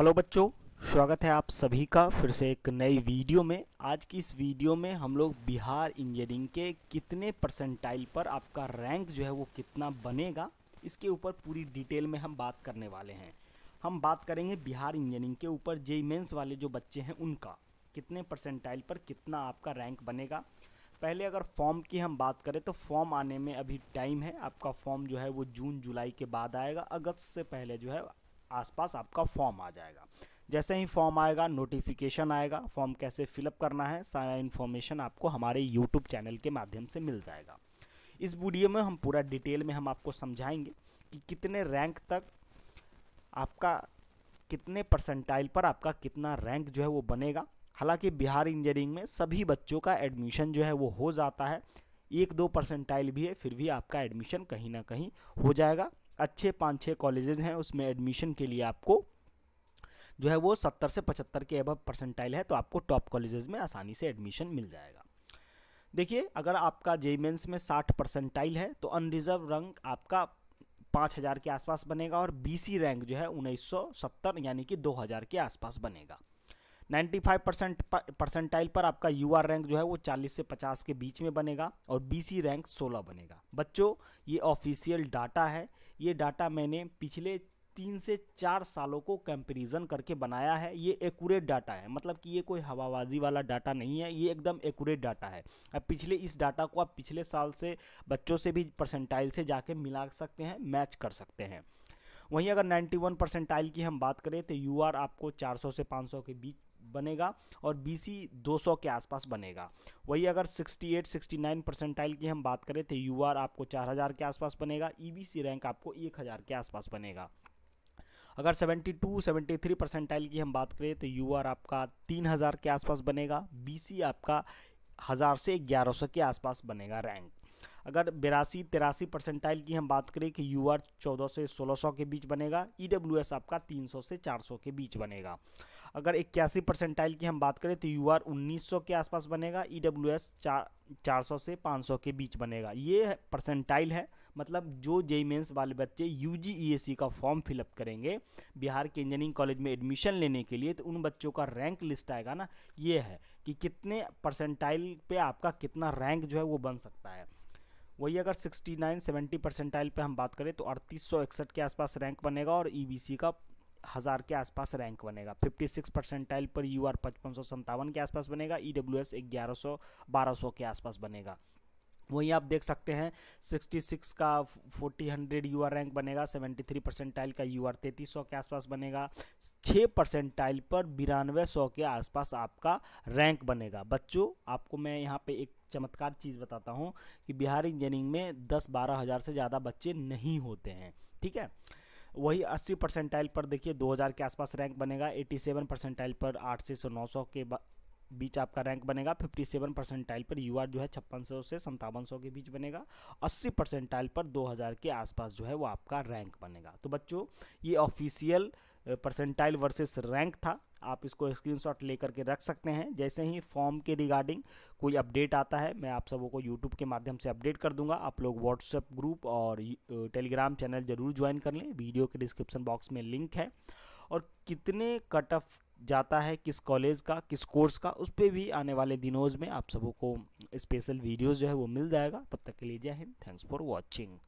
hello बच्चों स्वागत है आप सभी का फिर से एक नई वीडियो में आज की इस वीडियो में हम लोग बिहार इंजीनियरिंग के कितने परसेंटाइल पर आपका रैंक जो है वो कितना बनेगा इसके ऊपर पूरी डिटेल में हम बात करने वाले हैं हम बात करेंगे बिहार इंजीनियरिंग के ऊपर जेई मेन्स वाले जो बच्चे हैं उनका कितने परसेंटाइल पर कितना आपका रैंक बनेगा पहले अगर फॉर्म की हम बात करें तो फॉर्म आने में अभी टाइम है आपका फॉर्म जो है वो जून जुलाई के बाद आएगा अगस्त से पहले जो है आसपास आपका फॉर्म आ जाएगा जैसे ही फॉर्म आएगा नोटिफिकेशन आएगा फॉर्म कैसे फिलअप करना है सारा इन्फॉर्मेशन आपको हमारे यूट्यूब चैनल के माध्यम से मिल जाएगा इस वीडियो में हम पूरा डिटेल में हम आपको समझाएंगे कि कितने रैंक तक आपका कितने परसेंटाइल पर आपका कितना रैंक जो है वो बनेगा हालांकि बिहार इंजीनियरिंग में सभी बच्चों का एडमिशन जो है वो हो जाता है एक दो परसेंटाइल भी है फिर भी आपका एडमिशन कहीं ना कहीं हो जाएगा अच्छे पाँच छः कॉलेजेस हैं उसमें एडमिशन के लिए आपको जो है वो सत्तर से पचहत्तर के अब परसेंटाइल है तो आपको टॉप कॉलेजेस में आसानी से एडमिशन मिल जाएगा देखिए अगर आपका जे मेन्स में साठ परसेंटाइल है तो अनरिजर्व रैंक आपका पाँच हज़ार के आसपास बनेगा और बीसी रैंक जो है उन्नीस सौ सत्तर यानी कि दो हज़ार के आसपास बनेगा नाइन्टी फाइव परसेंट परसेंटाइल पर आपका यू रैंक जो है वो चालीस से पचास के बीच में बनेगा और बी रैंक सोलह बनेगा बच्चों ये ऑफिशियल डाटा है ये डाटा मैंने पिछले तीन से चार सालों को कंपेरिजन करके बनाया है ये एकूरेट डाटा है मतलब कि ये कोई हवाबाजी वाला डाटा नहीं है ये एकदम एकूरेट डाटा है अब पिछले इस डाटा को आप पिछले साल से बच्चों से भी परसेंटाइल से जाके मिला सकते हैं मैच कर सकते हैं वहीं अगर 91 परसेंटाइल की हम बात करें तो यू आपको 400 से 500 के बीच बनेगा और बी सी दो सौ के आसपास बनेगा वही अगर sixty eight sixty nine percentile की हम बात करें तो यू आर आपको चार हज़ार के आसपास बनेगा ई बी सी रैंक आपको एक हज़ार के आसपास बनेगा अगर 72, 73 परसेंटाइल की हम बात करें तो यू आर आपका 3000 के आसपास बनेगा बीसी आपका हज़ार से ग्यारह सौ के आसपास बनेगा रैंक अगर बिरासी तिरासी परसेंटाइल की हम बात करें कि यू आर चौदह से सोलह सौ के बीच बनेगा ई डब्ल्यू एस आपका तीन सौ से चार सौ के बीच बनेगा अगर इक्यासी परसेंटाइल की हम बात करें तो यू आर उन्नीस सौ के आसपास बनेगा ई डब्ल्यू एस चार चार सौ से पाँच सौ के बीच बनेगा ये परसेंटाइल है मतलब जो जेई मेन्स वाले बच्चे you ji E S C का फॉर्म फिलअप करेंगे बिहार के इंजीनियरिंग कॉलेज में एडमिशन लेने के लिए तो उन बच्चों का रैंक लिस्ट आएगा ना ये है कि कितने परसेंटाइल पे आपका कितना रैंक जो है वो बन सकता है वही अगर 69 70 परसेंटाइल पे हम बात करें तो अड़तीस के आसपास रैंक बनेगा और ई e का हज़ार के आसपास रैंक बनेगा 56 परसेंटाइल पर यू आर पचपन के आसपास बनेगा ई डब्ल्यू एस ग्यारह सौ बारह सौ के आसपास बनेगा वहीं आप देख सकते हैं 66 का 40 हंड्रेड यू रैंक बनेगा 73 परसेंटाइल का यू आर तैतीस के आसपास बनेगा 6 परसेंटाइल पर बिरानवे सौ के आसपास आपका रैंक बनेगा बच्चों आपको मैं यहाँ पे एक चमत्कार चीज़ बताता हूँ कि बिहार इंजीनियरिंग में दस बारह हज़ार से ज़्यादा बच्चे नहीं होते हैं ठीक है वही 80 परसेंटाइल पर देखिए 2000 के आसपास रैंक बनेगा 87 परसेंटाइल पर 800 से 900 के बीच आपका रैंक बनेगा फिफ्टी सेवन परसेंटाइल पर यू जो है छप्पन से संतावन के बीच बनेगा अस्सी परसेंटाइल पर दो हज़ार के आसपास जो है वो आपका रैंक बनेगा तो बच्चों ये ऑफिशियल परसेंटाइल वर्सेस रैंक था आप इसको स्क्रीनशॉट लेकर के रख सकते हैं जैसे ही फॉर्म के रिगार्डिंग कोई अपडेट आता है मैं आप सबों को यूट्यूब के माध्यम से अपडेट कर दूंगा आप लोग व्हाट्सएप ग्रुप और टेलीग्राम चैनल जरूर ज्वाइन कर लें वीडियो के डिस्क्रिप्शन बॉक्स में लिंक है और कितने कट ऑफ जाता है किस कॉलेज का किस कोर्स का उस पर भी आने वाले दिनों में आप सबों को स्पेशल वीडियोज़ जो है वो मिल जाएगा तब तक के लिए जय हिंद थैंक्स फॉर वॉचिंग